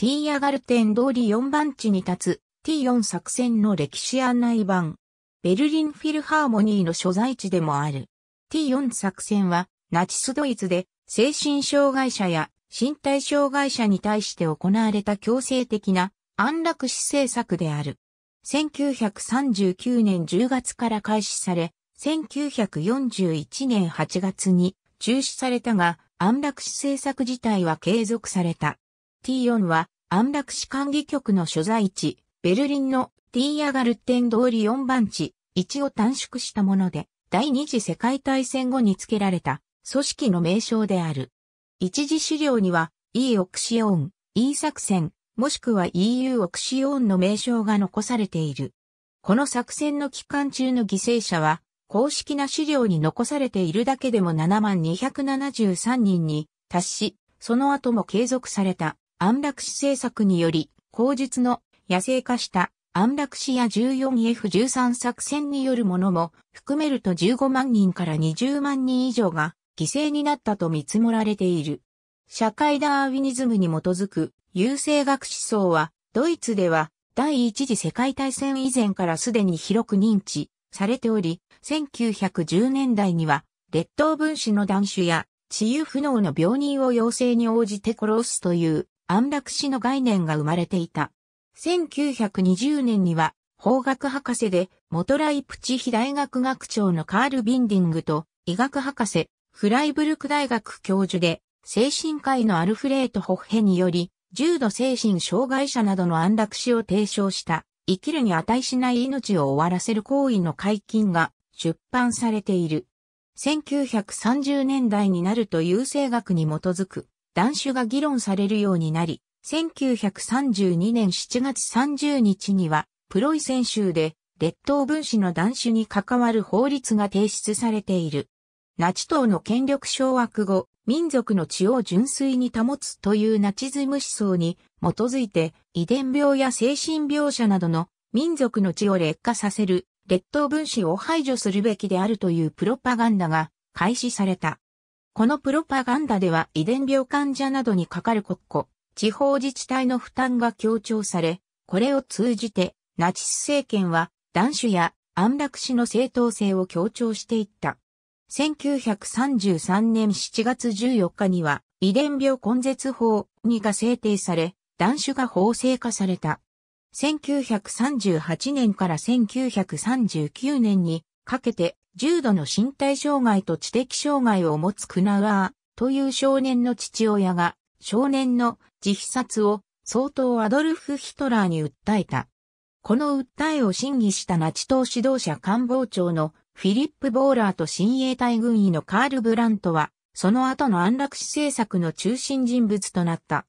T ヤガルテン通り4番地に立つ T4 作戦の歴史案内版。ベルリンフィルハーモニーの所在地でもある。T4 作戦はナチスドイツで精神障害者や身体障害者に対して行われた強制的な安楽死政策である。1939年10月から開始され、1941年8月に中止されたが、安楽死政策自体は継続された。T4 は安楽死管理局の所在地、ベルリンのティーヤガルテン通り4番地、1を短縮したもので、第二次世界大戦後に付けられた組織の名称である。一次資料には E オクシオン、E 作戦、もしくは EU オクシオンの名称が残されている。この作戦の期間中の犠牲者は、公式な資料に残されているだけでも7273人に達し、その後も継続された。安楽死政策により、口述の野生化した安楽死や 14F13 作戦によるものも含めると15万人から20万人以上が犠牲になったと見積もられている。社会ダーウィニズムに基づく優生学思想は、ドイツでは第一次世界大戦以前からすでに広く認知されており、1910年代には劣等分子の断種や治癒不能の病人を要請に応じて殺すという安楽死の概念が生まれていた。1920年には法学博士で元ライプチヒ大学学長のカール・ビンディングと医学博士、フライブルク大学教授で精神科医のアルフレート・ホッヘにより重度精神障害者などの安楽死を提唱した生きるに値しない命を終わらせる行為の解禁が出版されている。1930年代になると優生学に基づく断種が議論されるようになり、1932年7月30日には、プロイセン州で列島分子の断種に関わる法律が提出されている。ナチ党の権力掌握後、民族の血を純粋に保つというナチズム思想に基づいて遺伝病や精神病者などの民族の血を劣化させる列島分子を排除するべきであるというプロパガンダが開始された。このプロパガンダでは遺伝病患者などにかかる国庫、地方自治体の負担が強調され、これを通じてナチス政権は断種や安楽死の正当性を強調していった。1933年7月14日には遺伝病根絶法2が制定され、断種が法制化された。1938年から1939年にかけて、重度の身体障害と知的障害を持つクナウアーという少年の父親が、少年の自殺を相当アドルフ・ヒトラーに訴えた。この訴えを審議したナチ党指導者官房長のフィリップ・ボーラーと親衛隊軍医のカール・ブラントは、その後の安楽死政策の中心人物となった。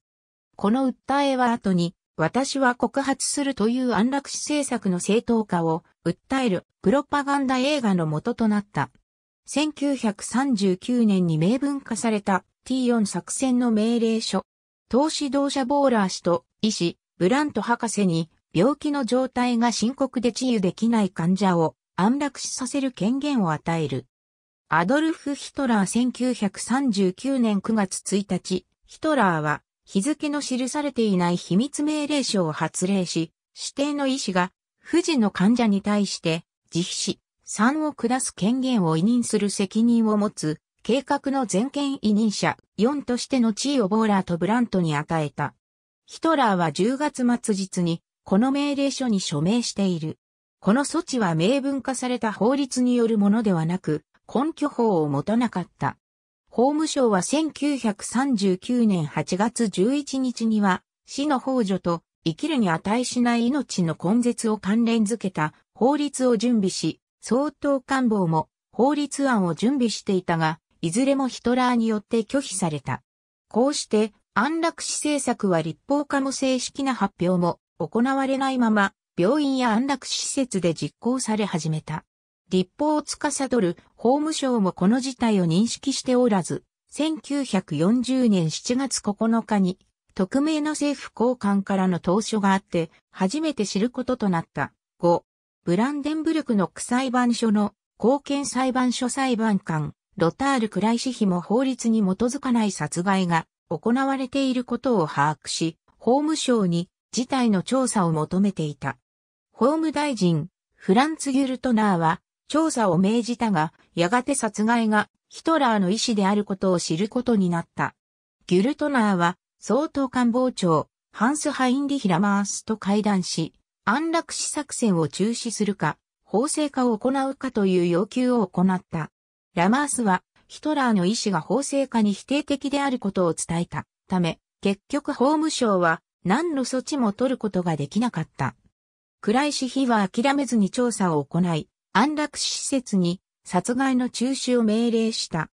この訴えは後に私は告発するという安楽死政策の正当化を訴えるプロパガンダ映画の元となった。1939年に明文化された T4 作戦の命令書。投資同社ボーラー氏と医師、ブラント博士に病気の状態が深刻で治癒できない患者を安楽死させる権限を与える。アドルフ・ヒトラー1939年9月1日、ヒトラーは日付の記されていない秘密命令書を発令し、指定の医師が、富士の患者に対して、自費し、3を下す権限を委任する責任を持つ、計画の全権委任者4としての地位をボーラーとブラントに与えた。ヒトラーは10月末日に、この命令書に署名している。この措置は明文化された法律によるものではなく、根拠法を持たなかった。法務省は1939年8月11日には、死の法助と生きるに値しない命の根絶を関連づけた法律を準備し、総統官房も法律案を準備していたが、いずれもヒトラーによって拒否された。こうして、安楽死政策は立法化も正式な発表も行われないまま、病院や安楽死施設で実行され始めた。立法を司る法務省もこの事態を認識しておらず、1940年7月9日に、匿名の政府高官からの投書があって、初めて知ることとなった。5、ブランデンブルクの区裁判所の貢献裁判所裁判官、ロタール・クライシヒも法律に基づかない殺害が行われていることを把握し、法務省に事態の調査を求めていた。法務大臣、フランツ・ギュルトナーは調査を命じたが、やがて殺害がヒトラーの意思であることを知ることになった。ギュルトナーは、総統官房長、ハンス・ハインリヒ・ラマースと会談し、安楽死作戦を中止するか、法制化を行うかという要求を行った。ラマースは、ヒトラーの意思が法制化に否定的であることを伝えたため、結局法務省は何の措置も取ることができなかった。クライシヒは諦めずに調査を行い、安楽死施設に殺害の中止を命令した。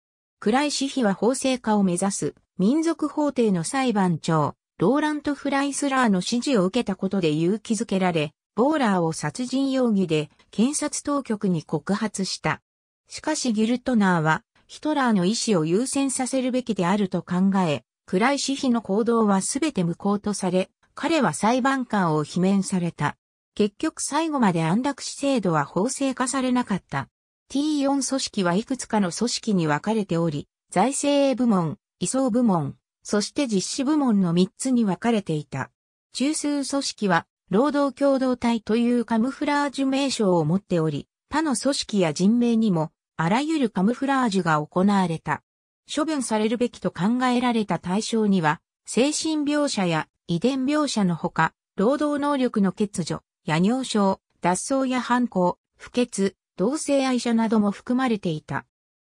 暗い死否は法制化を目指す民族法廷の裁判長、ローラント・フライスラーの指示を受けたことで勇気づけられ、ボーラーを殺人容疑で検察当局に告発した。しかしギルトナーはヒトラーの意思を優先させるべきであると考え、暗い死否の行動は全て無効とされ、彼は裁判官を罷免された。結局最後まで安楽死制度は法制化されなかった。T4 組織はいくつかの組織に分かれており、財政部門、移送部門、そして実施部門の3つに分かれていた。中枢組織は、労働共同体というカムフラージュ名称を持っており、他の組織や人命にも、あらゆるカムフラージュが行われた。処分されるべきと考えられた対象には、精神描写や遺伝描写のほか、労働能力の欠如、夜尿症、脱走や犯行、不潔、同性愛者なども含まれていた。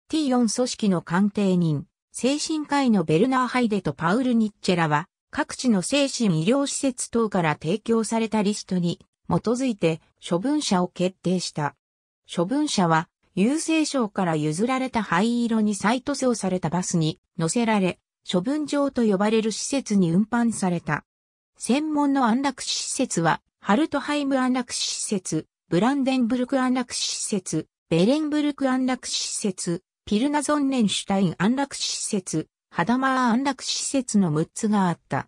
T4 組織の鑑定人、精神科医のベルナー・ハイデとパウル・ニッチェラは、各地の精神医療施設等から提供されたリストに基づいて処分者を決定した。処分者は、郵政省から譲られた灰色に再塗装されたバスに乗せられ、処分場と呼ばれる施設に運搬された。専門の安楽死施設はハルトハイム安楽死施設、ブランデンブルク安楽死施設、ベレンブルク安楽死施設、ピルナゾンネンシュタイン安楽死施設、ハダマー安楽死施設の6つがあった。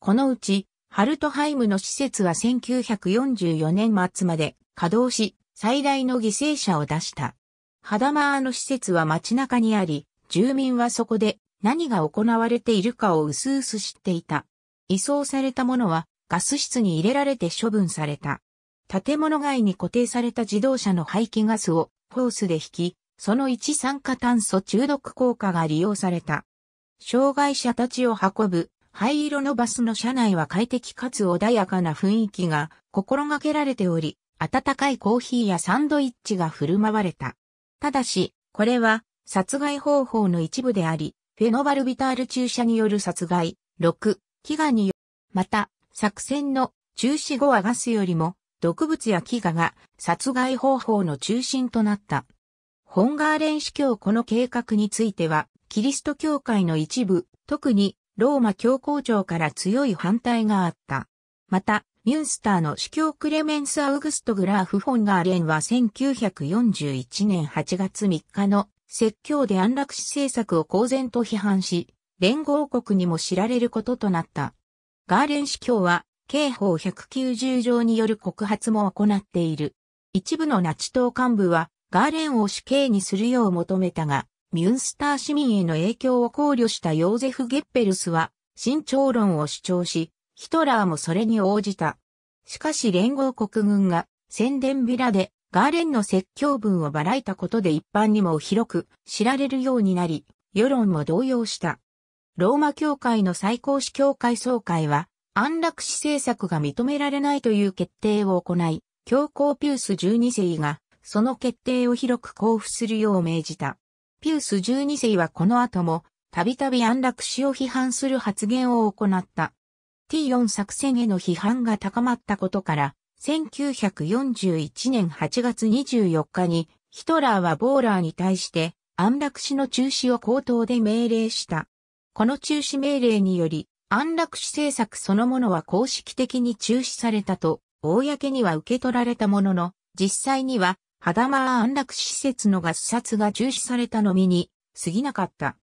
このうち、ハルトハイムの施設は1944年末まで稼働し、最大の犠牲者を出した。ハダマーの施設は街中にあり、住民はそこで何が行われているかをうすうす知っていた。移送されたのはガス室に入れられて処分された。建物外に固定された自動車の排気ガスをホースで引き、その一酸化炭素中毒効果が利用された。障害者たちを運ぶ灰色のバスの車内は快適かつ穏やかな雰囲気が心がけられており、温かいコーヒーやサンドイッチが振る舞われた。ただし、これは殺害方法の一部であり、フェノバルビタール注射による殺害、6、飢餓による、また、作戦の中止後はガスよりも毒物や飢餓が殺害方法の中心となった。ホンガーレン司教この計画については、キリスト教会の一部、特にローマ教皇庁から強い反対があった。また、ミュンスターの司教クレメンス・アウグスト・グラーフ・ホンガーレンは1941年8月3日の説教で安楽死政策を公然と批判し、連合国にも知られることとなった。ガーレン司教は、刑法190条による告発も行っている。一部のナチ党幹部は、ガーレンを死刑にするよう求めたが、ミュンスター市民への影響を考慮したヨーゼフ・ゲッペルスは、慎重論を主張し、ヒトラーもそれに応じた。しかし連合国軍が宣伝ビラでガーレンの説教文をばらいたことで一般にも広く知られるようになり、世論も動揺した。ローマ教会の最高司教会総会は、安楽死政策が認められないという決定を行い、教皇ピュース12世が、その決定を広く交付するよう命じた。ピュース12世はこの後も、たびたび安楽死を批判する発言を行った。T4 作戦への批判が高まったことから、1941年8月24日に、ヒトラーはボーラーに対して、安楽死の中止を口頭で命令した。この中止命令により、安楽死政策そのものは公式的に中止されたと、公には受け取られたものの、実際には、肌間安楽死施設の合殺が中止されたのみに、過ぎなかった。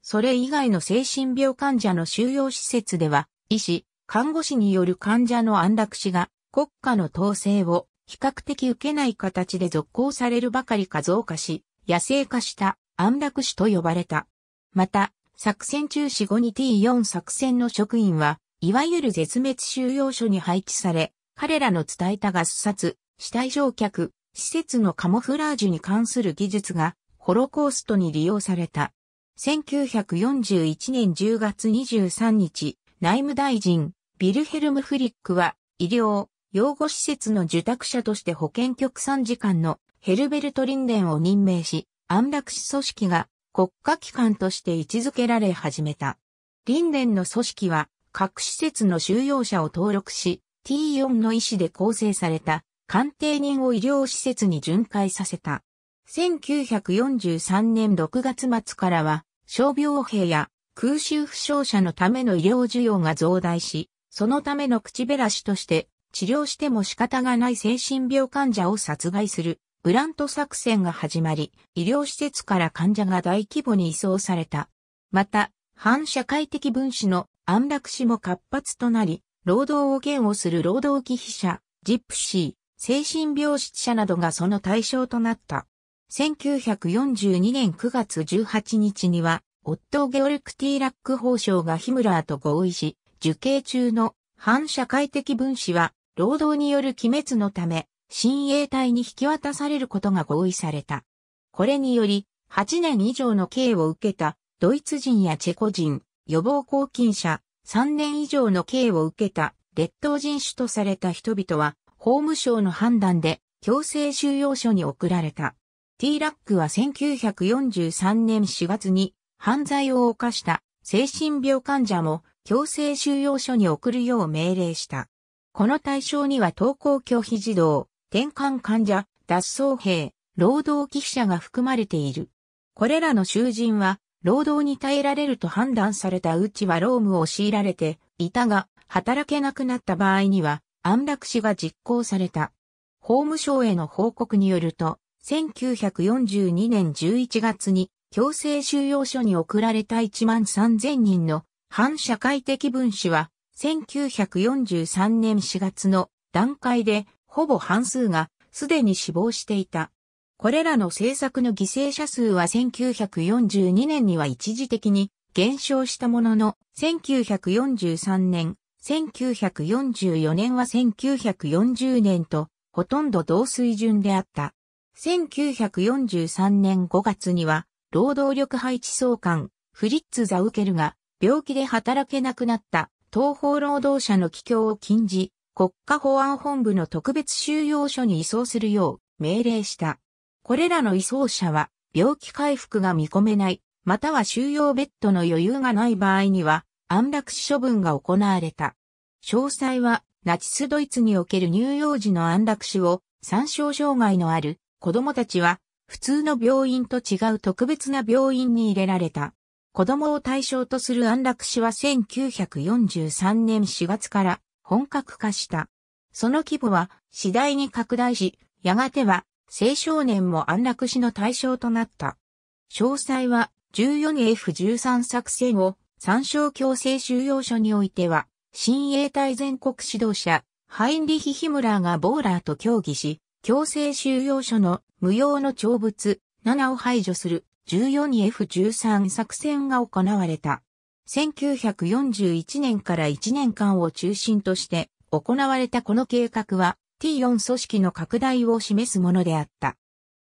それ以外の精神病患者の収容施設では、医師、看護師による患者の安楽死が、国家の統制を比較的受けない形で続行されるばかりか増加し、野生化した安楽死と呼ばれた。また、作戦中死後に T4 作戦の職員は、いわゆる絶滅収容所に配置され、彼らの伝えた合殺、死体乗客、施設のカモフラージュに関する技術が、ホロコーストに利用された。1941年10月23日、内務大臣、ビルヘルム・フリックは、医療、養護施設の受託者として保健局参事官のヘルベルト・リンデンを任命し、安楽死組織が国家機関として位置づけられ始めた。林連の組織は各施設の収容者を登録し、T4 の医師で構成された鑑定人を医療施設に巡回させた。1943年6月末からは、傷病兵や空襲負傷者のための医療需要が増大し、そのための口減らしとして治療しても仕方がない精神病患者を殺害するブラント作戦が始まり、医療施設から患者が大規模に移送された。また、反社会的分子の安楽死も活発となり、労働を嫌悪する労働忌避者、ジプシー、精神病室者などがその対象となった。1942年9月18日には、夫ゲオルク・ティーラック法相がヒムラーと合意し、受刑中の反社会的分子は、労働による鬼滅のため、親衛隊に引き渡されることが合意された。これにより、8年以上の刑を受けたドイツ人やチェコ人、予防抗菌者、3年以上の刑を受けた劣等人種とされた人々は、法務省の判断で強制収容所に送られた。T ラックは1943年4月に犯罪を犯した精神病患者も強制収容所に送るよう命令した。この対象には登校拒否児童、転換患者、脱走兵、労働寄付者が含まれている。これらの囚人は、労働に耐えられると判断されたうちは労務を強いられていたが、働けなくなった場合には、安楽死が実行された。法務省への報告によると、1942年11月に強制収容所に送られた1万3000人の反社会的分子は、1943年4月の段階でほぼ半数がすでに死亡していた。これらの政策の犠牲者数は1942年には一時的に減少したものの、1943年、1944年は1940年とほとんど同水準であった。1943年5月には、労働力配置総監、フリッツ・ザウケルが病気で働けなくなった東方労働者の帰郷を禁じ、国家保安本部の特別収容所に移送するよう命令した。これらの移送者は病気回復が見込めない、または収容ベッドの余裕がない場合には安楽死処分が行われた。詳細はナチスドイツにおける乳幼児の安楽死を参照障害のある子供たちは普通の病院と違う特別な病院に入れられた。子供を対象とする安楽死は1943年4月から本格化した。その規模は次第に拡大し、やがては青少年も安楽死の対象となった。詳細は 14F13 作戦を参照強制収容所においては、新衛隊全国指導者、ハインリヒ・ヒムラーがボーラーと協議し、強制収容所の無用の長物7を排除する 14F13 作戦が行われた。1941年から1年間を中心として行われたこの計画は T4 組織の拡大を示すものであった。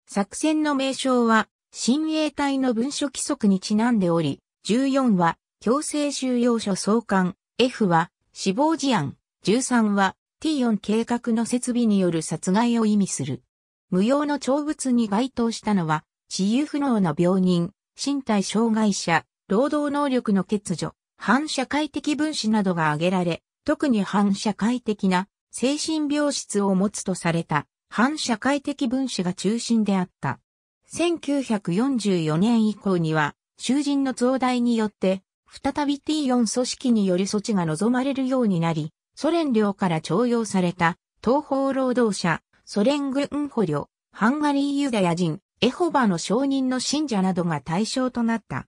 作戦の名称は新衛隊の文書規則にちなんでおり、14は強制収容所送還、F は死亡事案、13は T4 計画の設備による殺害を意味する。無用の長物に該当したのは、治癒不能な病人、身体障害者、労働能力の欠如、反社会的分子などが挙げられ、特に反社会的な精神病質を持つとされた反社会的分子が中心であった。1944年以降には、囚人の増大によって、再び T4 組織による措置が望まれるようになり、ソ連領から徴用された東方労働者、ソ連軍捕虜、ハンガリーユダヤ人、エホバの証人の信者などが対象となった。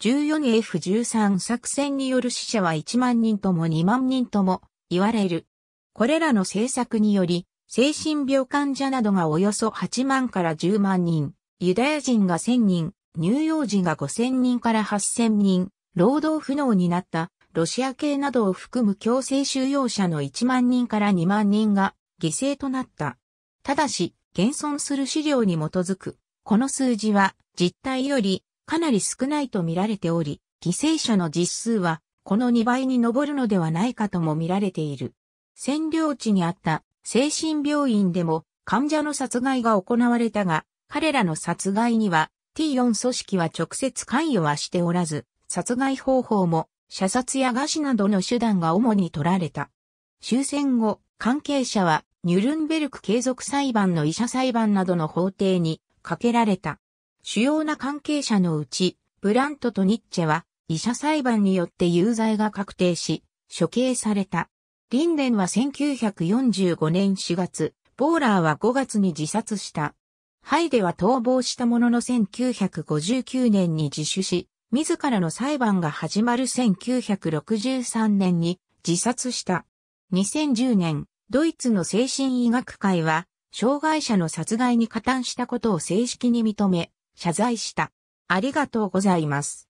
14F13 作戦による死者は1万人とも2万人とも言われる。これらの政策により、精神病患者などがおよそ8万から10万人、ユダヤ人が1000人、乳幼児が5000人から8000人、労働不能になったロシア系などを含む強制収容者の1万人から2万人が犠牲となった。ただし、現存する資料に基づく、この数字は実態よりかなり少ないと見られており、犠牲者の実数はこの2倍に上るのではないかとも見られている。占領地にあった精神病院でも患者の殺害が行われたが、彼らの殺害には T4 組織は直接関与はしておらず、殺害方法も射殺や餓死などの手段が主に取られた。終戦後、関係者はニュルンベルク継続裁判の医者裁判などの法廷にかけられた。主要な関係者のうち、ブラントとニッチェは、医者裁判によって有罪が確定し、処刑された。リンデンは1945年4月、ボーラーは5月に自殺した。ハイデは逃亡したものの1959年に自首し、自らの裁判が始まる1963年に自殺した。2010年、ドイツの精神医学会は、障害者の殺害に加担したことを正式に認め、謝罪した。ありがとうございます。